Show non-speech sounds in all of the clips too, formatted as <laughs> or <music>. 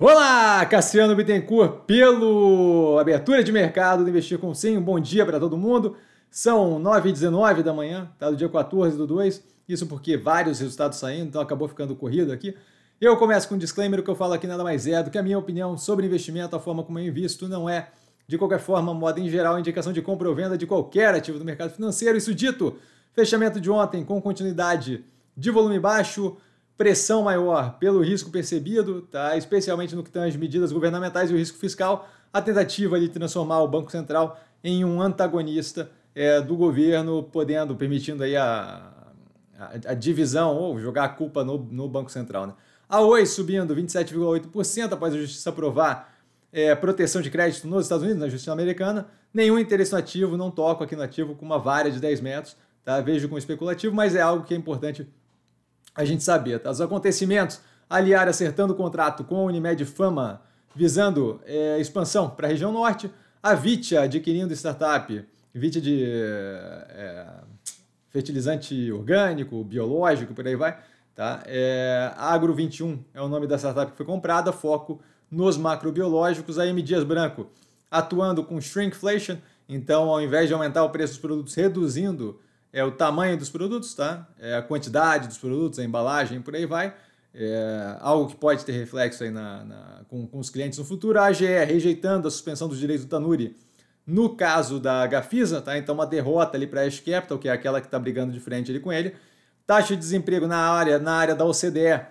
Olá, Cassiano Bittencourt, pelo Abertura de Mercado do Investir com Sim. Um bom dia para todo mundo. São 9h19 da manhã, tá? Do dia 14 do 2. Isso porque vários resultados saindo, então acabou ficando corrido aqui. Eu começo com um disclaimer: o que eu falo aqui nada mais é do que a minha opinião sobre investimento, a forma como eu invisto, não é, de qualquer forma, moda em geral, indicação de compra ou venda de qualquer ativo do mercado financeiro. Isso dito, fechamento de ontem com continuidade de volume baixo pressão maior pelo risco percebido, tá? especialmente no que tange medidas governamentais e o risco fiscal, a tentativa de transformar o Banco Central em um antagonista é, do governo, podendo, permitindo aí a, a, a, divisão ou jogar a culpa no, no Banco Central. Né? A Oi subindo 27,8% após a justiça aprovar é, proteção de crédito nos Estados Unidos, na justiça americana. Nenhum interesse no ativo, não toco aqui no ativo com uma vara de 10 metros, tá? vejo com especulativo, mas é algo que é importante a gente sabia. Tá? Os acontecimentos, aliar acertando o contrato com a Unimed Fama, visando é, expansão para a região norte, a Vitia adquirindo startup, Vitia de é, fertilizante orgânico, biológico, por aí vai. Tá? É, Agro 21 é o nome da startup que foi comprada, foco nos macrobiológicos. A M. Dias Branco atuando com shrinkflation, então ao invés de aumentar o preço dos produtos, reduzindo é o tamanho dos produtos, tá? É a quantidade dos produtos, a embalagem, por aí vai. É algo que pode ter reflexo aí na, na com, com, os clientes no futuro. A AGE rejeitando a suspensão dos direitos do Tanuri no caso da Gafisa, tá? Então uma derrota ali para a Ash Capital, que é aquela que está brigando de frente ali com ele. Taxa de desemprego na área, na área da OCDE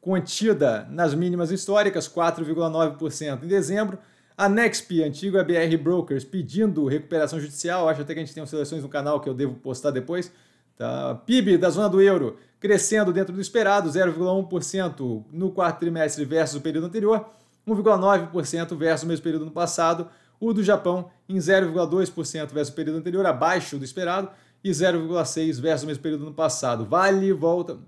contida nas mínimas históricas, 4,9% em dezembro. A Nexp, antigo ABR é Brokers, pedindo recuperação judicial. Acho até que a gente tem seleções no canal que eu devo postar depois. Tá? PIB da zona do euro crescendo dentro do esperado, 0,1% no quarto trimestre versus o período anterior, 1,9% versus o mesmo período no passado. O do Japão em 0,2% versus o período anterior, abaixo do esperado, e 0,6% versus o mesmo período no passado. Vale e volta.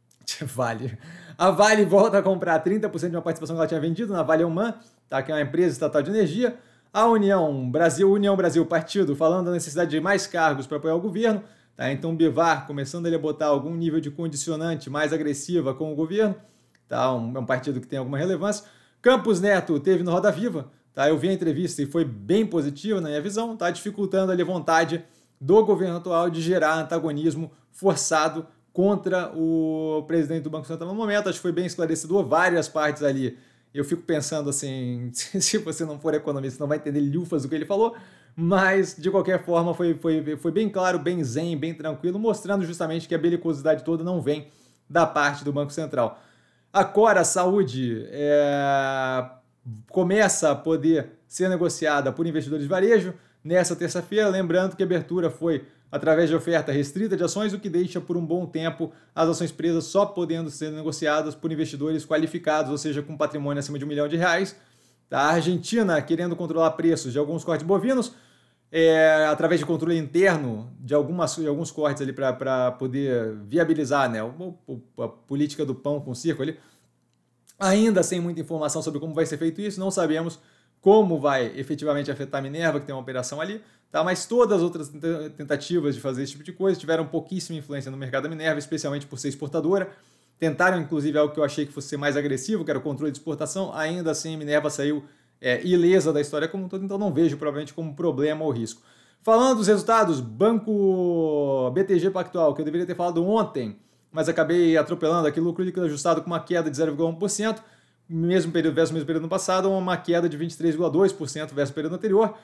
<laughs> Vale. A Vale volta a comprar 30% de uma participação que ela tinha vendido na Vale Human, tá? que é uma empresa estatal de energia. A União Brasil, União Brasil Partido, falando da necessidade de mais cargos para apoiar o governo. Tá? Então, Bivar começando ele a botar algum nível de condicionante mais agressiva com o governo. Tá? Um, é um partido que tem alguma relevância. Campos Neto teve no Roda Viva. Tá? Eu vi a entrevista e foi bem positiva na minha visão. Tá dificultando ali a vontade do governo atual de gerar antagonismo forçado contra o presidente do Banco Central no momento. Acho que foi bem esclarecedor várias partes ali. Eu fico pensando assim, <laughs> se você não for economista, não vai entender lufas o que ele falou, mas de qualquer forma foi, foi, foi bem claro, bem zen, bem tranquilo, mostrando justamente que a belicosidade toda não vem da parte do Banco Central. agora A Saúde é, começa a poder ser negociada por investidores de varejo, nessa terça-feira. Lembrando que a abertura foi através de oferta restrita de ações, o que deixa por um bom tempo as ações presas só podendo ser negociadas por investidores qualificados, ou seja, com patrimônio acima de um milhão de reais. A Argentina querendo controlar preços de alguns cortes bovinos, é, através de controle interno de, algumas, de alguns cortes ali para poder viabilizar né, a política do pão com circo ali. Ainda sem muita informação sobre como vai ser feito isso, não sabemos como vai efetivamente afetar a Minerva, que tem uma operação ali, tá? mas todas as outras tentativas de fazer esse tipo de coisa tiveram pouquíssima influência no mercado da Minerva, especialmente por ser exportadora. Tentaram, inclusive, algo que eu achei que fosse ser mais agressivo, que era o controle de exportação, ainda assim a Minerva saiu é, ilesa da história como um todo, então não vejo provavelmente como problema ou risco. Falando dos resultados, Banco BTG Pactual, que eu deveria ter falado ontem, mas acabei atropelando aqui, lucro líquido ajustado com uma queda de 0,1%, mesmo período versus mesmo período passado, é uma queda de 23,2% versus o período anterior,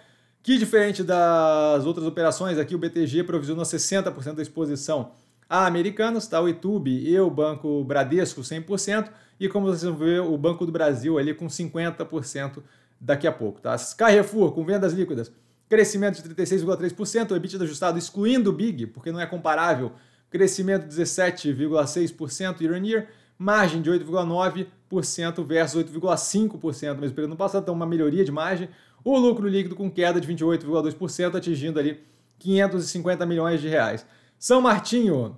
que diferente das outras operações, aqui o BTG provisionou 60% da exposição a americanos, tá? o YouTube e o Banco Bradesco 100%, e como vocês vão ver, o Banco do Brasil ali com 50% daqui a pouco. Tá? Carrefour com vendas líquidas, crescimento de 36,3%, o EBITDA ajustado excluindo o BIG, porque não é comparável, crescimento de 17,6% year on year, margem de 8,9%, 8% versus 8,5% no mesmo período no passado, então uma melhoria de margem. O lucro líquido com queda de 28,2%, atingindo ali 550 milhões de reais. São Martinho,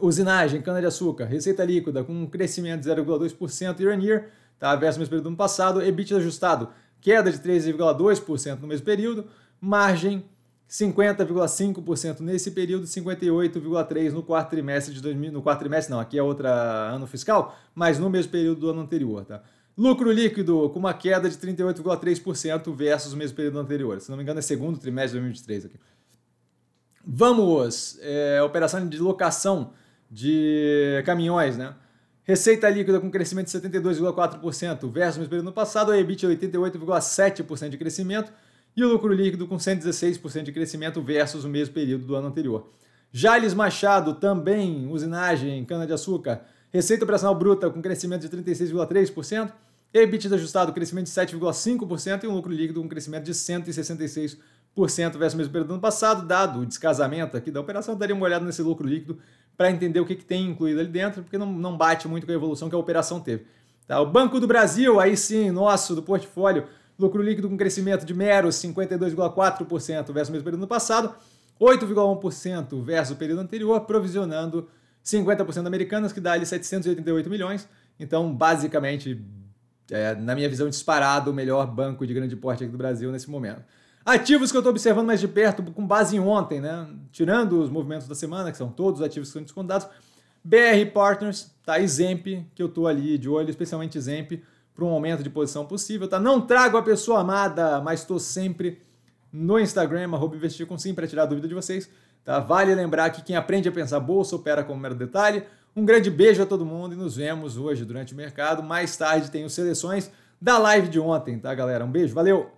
usinagem, cana-de-açúcar, receita líquida com um crescimento de 0,2% year on year, tá? versus o mesmo período no passado, EBIT ajustado, queda de 13,2% no mesmo período, margem 50,5% nesse período e 58,3% no quarto trimestre de 2000, no quarto trimestre não, aqui é outro ano fiscal, mas no mesmo período do ano anterior, tá? Lucro líquido com uma queda de 38,3% versus o mesmo período anterior. Se não me engano, é segundo trimestre de 2023 aqui. Vamos, é, operação de locação de caminhões, né? Receita líquida com crescimento de 72,4% versus o mesmo período no passado, a EBIT 88,7% de crescimento e o lucro líquido com 116% de crescimento versus o mesmo período do ano anterior. Jales Machado, também usinagem, cana-de-açúcar, receita operacional bruta com crescimento de 36,3%, EBITDA ajustado crescimento de 7,5% e um lucro líquido com crescimento de 166% versus o mesmo período do ano passado, dado o descasamento aqui da operação, daria uma olhada nesse lucro líquido para entender o que, que, tem incluído ali dentro, porque não, não bate muito com a evolução que a operação teve. Tá, o Banco do Brasil, aí sim, nosso, do portfólio, Lucro líquido com crescimento de meros 52,4% versus o mesmo período no passado, 8,1% versus o período anterior, provisionando 50% americanas, que dá ali 788 milhões. Então, basicamente, é, na minha visão, disparado o melhor banco de grande porte aqui do Brasil nesse momento. Ativos que eu estou observando mais de perto, com base em ontem, né? Tirando os movimentos da semana, que são todos ativos que são descontados. BR Partners, tá? Exemp que eu estou ali de olho, especialmente Exemp para um aumento de posição possível, tá? Não trago a pessoa amada, mas estou sempre no Instagram, arroba investir com sim, para tirar a dúvida de vocês. Tá? Vale lembrar que quem aprende a pensar bolsa opera como mero detalhe. Um grande beijo a todo mundo e nos vemos hoje durante o mercado. Mais tarde tenho seleções da live de ontem, tá, galera? Um beijo, valeu!